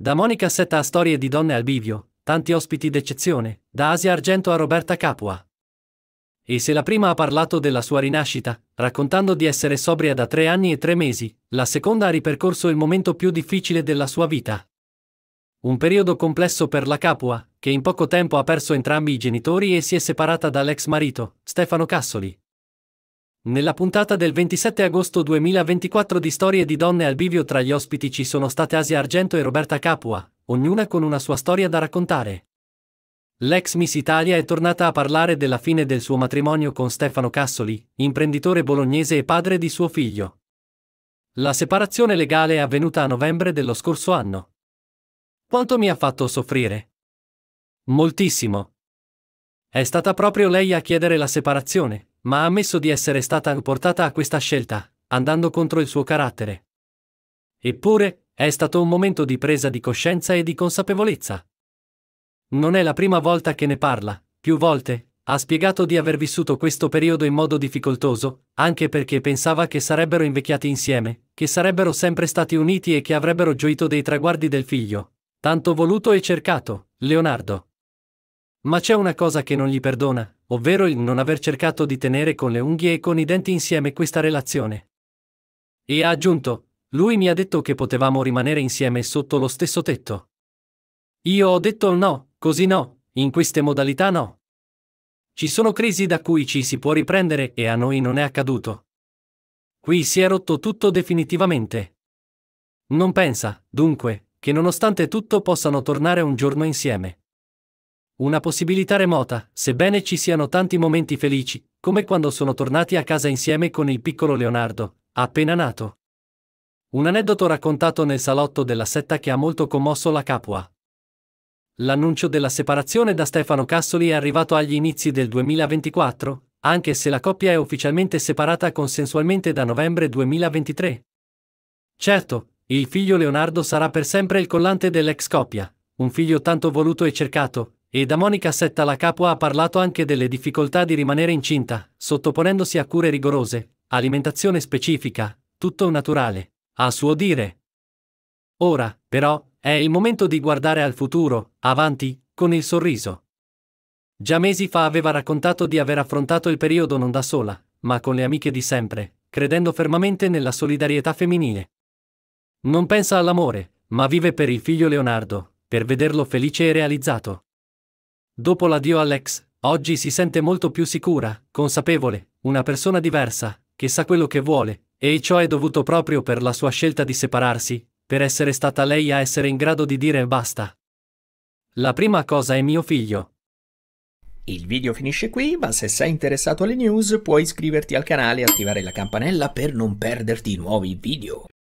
Da Monica Setta a storie di donne al bivio, tanti ospiti d'eccezione, da Asia Argento a Roberta Capua. E se la prima ha parlato della sua rinascita, raccontando di essere sobria da tre anni e tre mesi, la seconda ha ripercorso il momento più difficile della sua vita. Un periodo complesso per la Capua, che in poco tempo ha perso entrambi i genitori e si è separata dall'ex marito, Stefano Cassoli. Nella puntata del 27 agosto 2024 di Storie di donne al bivio tra gli ospiti ci sono state Asia Argento e Roberta Capua, ognuna con una sua storia da raccontare. L'ex Miss Italia è tornata a parlare della fine del suo matrimonio con Stefano Cassoli, imprenditore bolognese e padre di suo figlio. La separazione legale è avvenuta a novembre dello scorso anno. Quanto mi ha fatto soffrire? Moltissimo. È stata proprio lei a chiedere la separazione, ma ha ammesso di essere stata portata a questa scelta, andando contro il suo carattere. Eppure, è stato un momento di presa di coscienza e di consapevolezza. Non è la prima volta che ne parla, più volte, ha spiegato di aver vissuto questo periodo in modo difficoltoso, anche perché pensava che sarebbero invecchiati insieme, che sarebbero sempre stati uniti e che avrebbero gioito dei traguardi del figlio, tanto voluto e cercato, Leonardo. Ma c'è una cosa che non gli perdona, ovvero il non aver cercato di tenere con le unghie e con i denti insieme questa relazione. E ha aggiunto, lui mi ha detto che potevamo rimanere insieme sotto lo stesso tetto. Io ho detto no, così no, in queste modalità no. Ci sono crisi da cui ci si può riprendere e a noi non è accaduto. Qui si è rotto tutto definitivamente. Non pensa, dunque, che nonostante tutto possano tornare un giorno insieme. Una possibilità remota, sebbene ci siano tanti momenti felici, come quando sono tornati a casa insieme con il piccolo Leonardo, appena nato. Un aneddoto raccontato nel salotto della setta che ha molto commosso la Capua. L'annuncio della separazione da Stefano Cassoli è arrivato agli inizi del 2024, anche se la coppia è ufficialmente separata consensualmente da novembre 2023. Certo, il figlio Leonardo sarà per sempre il collante dell'ex coppia, un figlio tanto voluto e cercato, e da Monica Setta la Capua ha parlato anche delle difficoltà di rimanere incinta, sottoponendosi a cure rigorose, alimentazione specifica, tutto naturale, a suo dire. Ora, però, è il momento di guardare al futuro, avanti, con il sorriso. Già mesi fa aveva raccontato di aver affrontato il periodo non da sola, ma con le amiche di sempre, credendo fermamente nella solidarietà femminile. Non pensa all'amore, ma vive per il figlio Leonardo, per vederlo felice e realizzato. Dopo l'addio Alex, oggi si sente molto più sicura, consapevole, una persona diversa, che sa quello che vuole, e ciò è dovuto proprio per la sua scelta di separarsi, per essere stata lei a essere in grado di dire basta. La prima cosa è mio figlio. Il video finisce qui, ma se sei interessato alle news puoi iscriverti al canale e attivare la campanella per non perderti nuovi video.